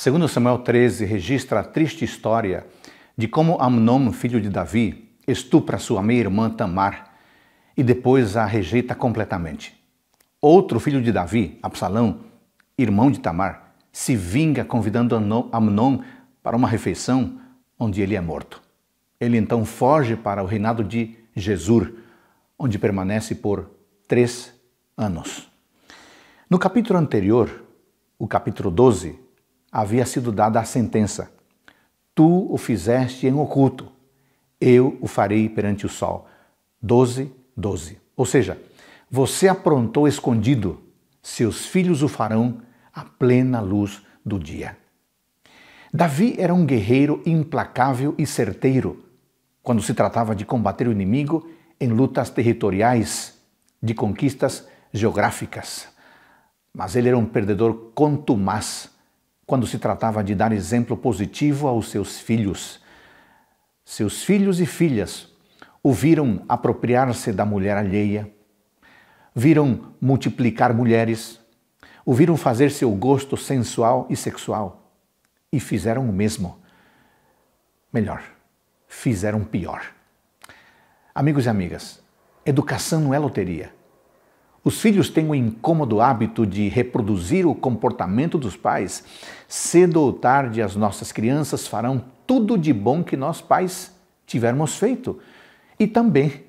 Segundo Samuel 13 registra a triste história de como Amnon, filho de Davi, estupra sua meia-irmã Tamar e depois a rejeita completamente. Outro filho de Davi, Absalão, irmão de Tamar, se vinga convidando Amnon para uma refeição onde ele é morto. Ele então foge para o reinado de Jesur, onde permanece por três anos. No capítulo anterior, o capítulo 12, havia sido dada a sentença: Tu o fizeste em oculto, eu o farei perante o sol. 12, 12. Ou seja, você aprontou escondido, seus filhos o farão à plena luz do dia. Davi era um guerreiro implacável e certeiro quando se tratava de combater o inimigo em lutas territoriais, de conquistas geográficas. Mas ele era um perdedor contumaz quando se tratava de dar exemplo positivo aos seus filhos. Seus filhos e filhas o viram apropriar-se da mulher alheia, viram multiplicar mulheres, o viram fazer seu gosto sensual e sexual e fizeram o mesmo. Melhor, fizeram pior. Amigos e amigas, educação não é loteria. Os filhos têm o incômodo hábito de reproduzir o comportamento dos pais. Cedo ou tarde, as nossas crianças farão tudo de bom que nós pais tivermos feito e também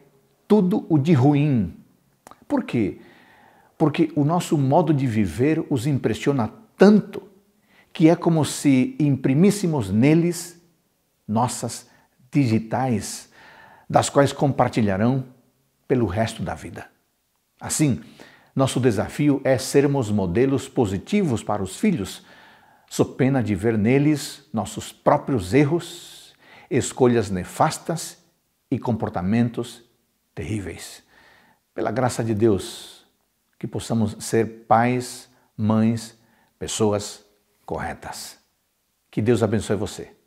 tudo o de ruim. Por quê? Porque o nosso modo de viver os impressiona tanto que é como se imprimíssemos neles nossas digitais, das quais compartilharão pelo resto da vida. Assim, nosso desafio é sermos modelos positivos para os filhos, sob pena de ver neles nossos próprios erros, escolhas nefastas e comportamentos terríveis. Pela graça de Deus, que possamos ser pais, mães, pessoas corretas. Que Deus abençoe você.